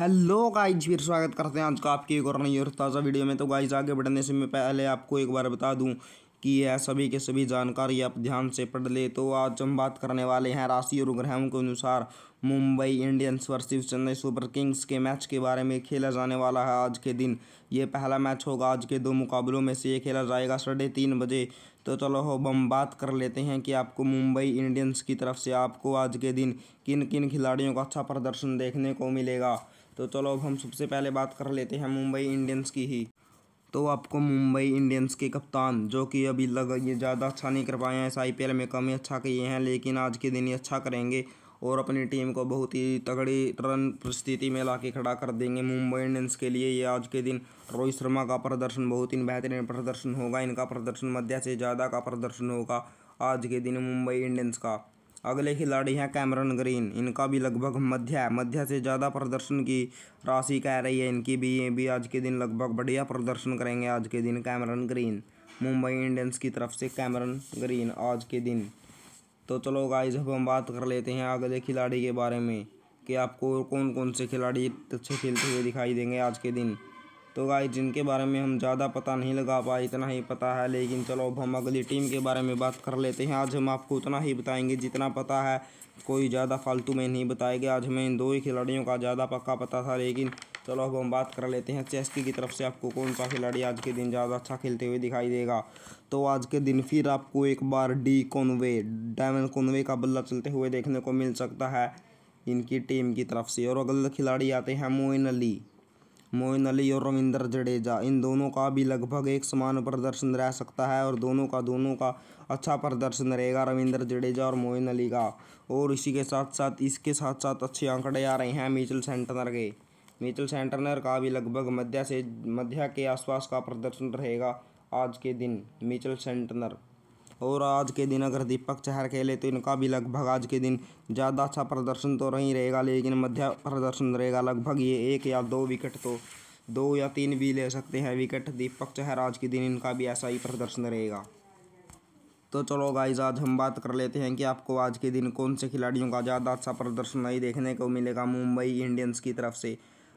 hello guys फिर स्वागत करते हैं आज का आपकी एक और नई और ताज़ा वीडियो में तो गाइज आगे बढ़ने से मैं पहले आपको एक बार बता दूं कि यह सभी के सभी जानकारी आप ध्यान से पढ़ ले तो आज हम बात करने वाले हैं राशि और ग्रहों के अनुसार Mumbai Indians versus Chennai super kings के मैच के बारे में खेला जाने वाला है आज के दिन ये पहला मैच होगा आज के दो मुकाबलों में से ये खेला जाएगा साढ़े तीन बजे तो चलो हो हम बात कर लेते हैं कि आपको मुंबई इंडियंस की तरफ से आपको आज के दिन किन किन खिलाड़ियों का अच्छा प्रदर्शन देखने को मिलेगा तो चलो अब हम सबसे पहले बात कर लेते हैं मुंबई इंडियंस की ही तो आपको मुंबई इंडियंस के कप्तान जो कि अभी लग ये ज़्यादा अच्छा नहीं कर पाए हैं इस आई में कमी अच्छा किए हैं लेकिन आज के दिन ये अच्छा करेंगे और अपनी टीम को बहुत ही तगड़ी रन परिस्थिति में ला खड़ा कर देंगे मुंबई इंडियंस के लिए ये आज के दिन रोहित शर्मा का प्रदर्शन बहुत ही बेहतरीन प्रदर्शन होगा इनका प्रदर्शन मध्य से ज़्यादा का प्रदर्शन होगा आज के दिन मुंबई इंडियंस का अगले खिलाड़ी हैं कैमरन ग्रीन इनका भी लगभग मध्य मध्य से ज़्यादा प्रदर्शन की राशि कह रही है इनकी भी ये भी आज के दिन लगभग बढ़िया प्रदर्शन करेंगे आज के दिन कैमरन ग्रीन मुंबई इंडियंस की तरफ से कैमरन ग्रीन आज के दिन तो चलो गाइज अब हम बात कर लेते हैं अगले खिलाड़ी के बारे में कि आपको कौन कौन से खिलाड़ी अच्छे खेलते हुए दिखाई देंगे आज के दिन तो गाइस जिनके बारे में हम ज़्यादा पता नहीं लगा पाए इतना ही पता है लेकिन चलो अब हम अगली टीम के बारे में बात कर लेते हैं आज हम आपको उतना ही बताएंगे जितना पता है कोई ज़्यादा फालतू में नहीं बताएंगे आज हमें इन दो ही खिलाड़ियों का ज़्यादा पक्का पता था लेकिन चलो अब हम बात कर लेते हैं चेस्टी की तरफ से आपको कौन सा खिलाड़ी आज के दिन ज़्यादा अच्छा खेलते हुए दिखाई देगा तो आज के दिन फिर आपको एक बार डी कौनवे डायमंड कोनवे का बल्ला चलते हुए देखने को मिल सकता है इनकी टीम की तरफ से और अगले खिलाड़ी आते हैं मोइन अली मोइन अली और रविंदर जडेजा इन दोनों का भी लगभग एक समान प्रदर्शन रह सकता है और दोनों का दोनों का अच्छा प्रदर्शन रहेगा रविंदर जडेजा और मोइन अली का और इसी के साथ साथ इसके साथ साथ अच्छे आंकड़े आ रहे हैं मिचल सेंटनर के मिचल सेंटनर का भी लगभग मध्य से मध्य के आसपास का प्रदर्शन रहेगा आज के दिन मिचल सेंटनर और आज के दिन अगर दीपक चहर खेले तो इनका भी लगभग आज के दिन ज़्यादा अच्छा प्रदर्शन तो नहीं रहेगा लेकिन मध्य प्रदर्शन रहेगा लगभग ये एक या दो विकेट तो दो या तीन भी ले सकते हैं विकेट दीपक चहर आज के दिन इनका भी ऐसा ही प्रदर्शन रहेगा तो चलो गाइज आज हम बात कर लेते हैं कि आपको आज के दिन कौन से खिलाड़ियों का ज़्यादा अच्छा प्रदर्शन नहीं देखने को मिलेगा मुंबई इंडियंस की तरफ से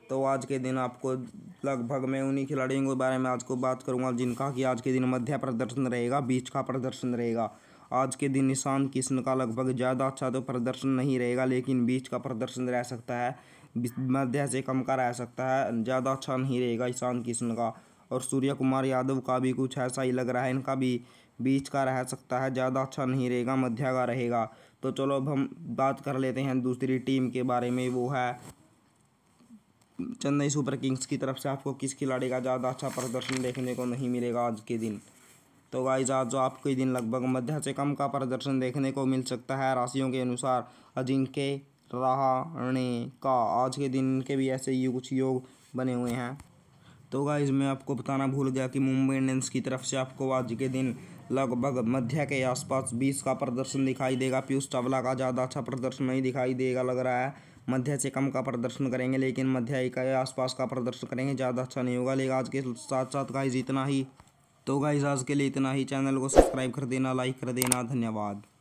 तो आज के दिन आपको लगभग मैं उन्हीं खिलाड़ियों के बारे में आज को बात करूंगा जिनका कि आज के दिन मध्य प्रदर्शन रहेगा बीच का प्रदर्शन रहेगा आज के दिन निशान किशन का लगभग ज़्यादा अच्छा तो प्रदर्शन नहीं रहेगा लेकिन बीच का प्रदर्शन रह सकता है मध्य से कम का रह सकता है ज़्यादा अच्छा नहीं रहेगा ईशान किस्म का और सूर्य कुमार यादव का भी कुछ ऐसा ही लग रहा है इनका भी बीच का रह सकता है ज़्यादा अच्छा नहीं रहेगा मध्य का रहेगा तो चलो अब हम बात कर लेते हैं दूसरी टीम के बारे में वो है चेन्नई सुपर किंग्स की तरफ से आपको किस खिलाड़ी का ज़्यादा अच्छा प्रदर्शन देखने को नहीं मिलेगा आज के दिन तो गाइज आज आपके दिन लगभग मध्य से कम का प्रदर्शन देखने को मिल सकता है राशियों के अनुसार अजिंक्य रहाणे का आज के दिन के भी ऐसे ही कुछ योग बने हुए हैं तो गाइज मैं आपको बताना भूल गया कि मुंबई इंडियंस की तरफ से आपको आज के दिन लगभग मध्य के आसपास बीस का प्रदर्शन दिखाई देगा पीयूष चावला का ज़्यादा अच्छा प्रदर्शन नहीं दिखाई देगा लग रहा है मध्य से कम का प्रदर्शन करेंगे लेकिन मध्य इकाई आसपास का प्रदर्शन करेंगे ज़्यादा अच्छा नहीं होगा लेकिन आज के साथ साथ गाइज इतना ही तो गाइज आज के लिए इतना ही चैनल को सब्सक्राइब कर देना लाइक कर देना धन्यवाद